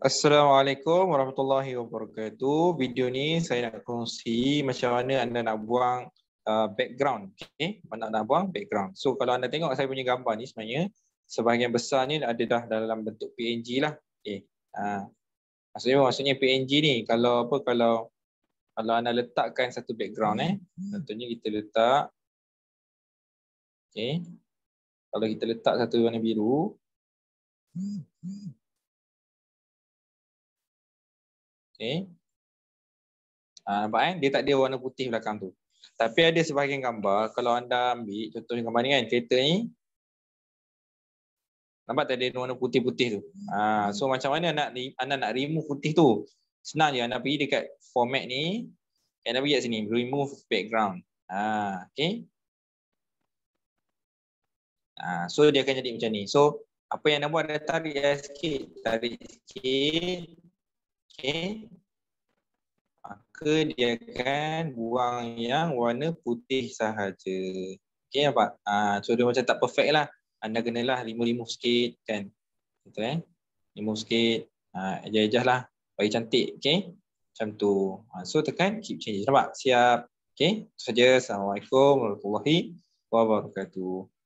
Assalamualaikum warahmatullahi wabarakatuh. Video ni saya nak kongsi macam mana anda nak buang uh, background. Okay? Mana nak buang background. So kalau anda tengok saya punya gambar ni sebenarnya sebahagian besar ni ada dah dalam bentuk PNG lah. Okay. Uh, ah, maksudnya maksudnya PNG ni kalau apa kalau kalau anda letakkan satu background eh. Contohnya kita letak okay. kalau kita letak satu warna biru Okay. Ha, ah, nampak kan? Dia tak ada warna putih belakang tu. Tapi ada sebahagian gambar, kalau anda ambil, contohnya gambar ni kan, kereta ni. Nampak tak ada warna putih-putih tu. Ha, so macam mana anda, anda nak remove putih tu? Senang je, anda pergi dekat format ni. Anda pergi kat sini, remove background. Ha, ah, okay. Ha, so dia akan jadi macam ni. So apa yang anda buat, anda tarik sikit. Tarik sikit maka dia akan buang yang warna putih sahaja. Okey nampak? Ah uh, so dia macam tak perfect lah. Anda kenalah limu-limu sikit kan. Betul eh? Limu sikit. Ah uh, ejah lah. Bagi cantik. Okey. Macam tu. Uh, so tekan keep change. Nampak? Siap. Okey. Itu saja. Assalamualaikum warahmatullahi wabarakatuh.